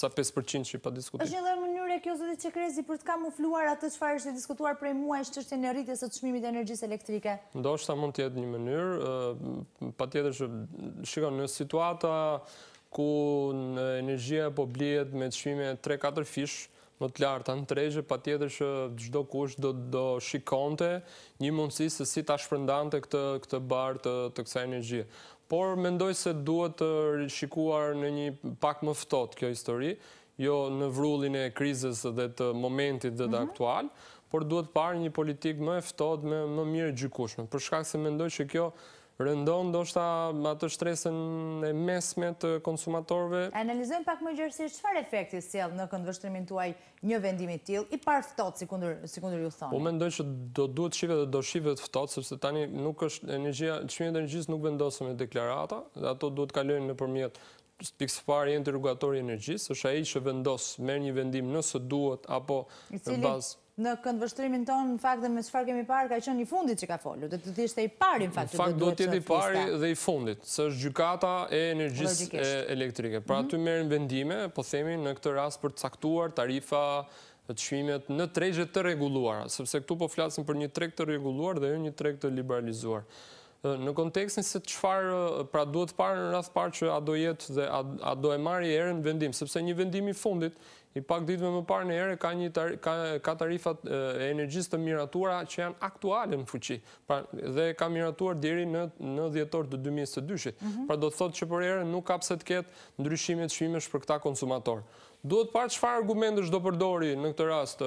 sa 5% që i pa diskutim. është një dhe mënyrë e zëtë që krezi për të kamufluar atë që farë është e diskutuar prej mua e shtështë e në rritës e të shmimit e energjisë elektrike. Ndo është ta mund të jetë një mënyrë, pa tjetër që shikon në situata ku në energjia po blijet me të shmime 3-4 fish, më të lartë, në trejgjë, pa tjetër që gjdo kush do, do shikonte një mundësi se si ta shpërndante këtë, këtë barë të, kësa energji. Por mendoj se duhet të shikuar në një pak më fëtot kjo histori, jo në vrullin e krizës dhe të momentit dhe të mhm. aktual, por duhet parë një politik më eftot, më, më mirë gjykushme. Për shkak se mendoj që kjo rëndon do shta atë shtresën e mesme të konsumatorve. Analizojmë pak më gjërësi, qëfar efekti s'jelë në këndë tuaj një vendimit t'il, i parë fëtot, si kundër ju thoni? Po me ndojnë që do duhet shive dhe do shive të fëtot, sepse tani nuk është energjia, qëmjet energjis nuk vendosëm e deklarata, dhe ato duhet kalojnë në përmjet pikës farë e interrogatori energjis, është a i që vendosë, merë një vendim nësë duhet, apo në bazë në këndvështrimin tonë, në fakt dhe me qëfar kemi parë, ka qënë i fundit që ka folu, dhe të tishtë e i pari, në fakt, në fakt, do tjetë i pari dhe i fundit, së është gjukata e energjisë elektrike. Pra, mhm. të merën vendime, po themi, në këtë ras për të caktuar tarifa të shmimet në trejgjët të reguluar, sepse këtu po flasim për një treg të reguluar dhe një treg të liberalizuar. Në kontekstin se qëfar, pra duhet parë në rrath parë që a do jetë dhe a do e marë i erën vendim, sepse një vendim i fundit, i pak ditëve më parë në erë, ka tarifat e energjisë të miratura që janë aktuale në fuqi, pra, dhe ka miratuar diri në djetor të 2022-shit. Mhm. Pra do të thotë që për erë nuk kapset ketë ndryshimet shvimesh për këta konsumatorë. Duhet parë qëfar argumentës do përdori në këtë rast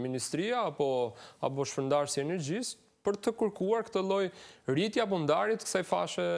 Ministria apo shpëndarës i energjisë, për të kërkuar këtë loj rritja bundarit kësaj fashe